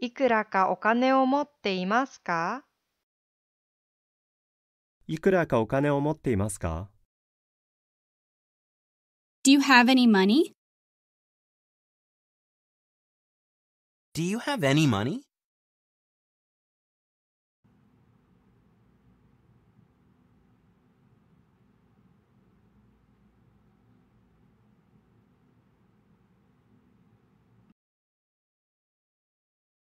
いくらかお金を持っていますかいくらかお金を持っていますか Do you have any money? Do you have any money?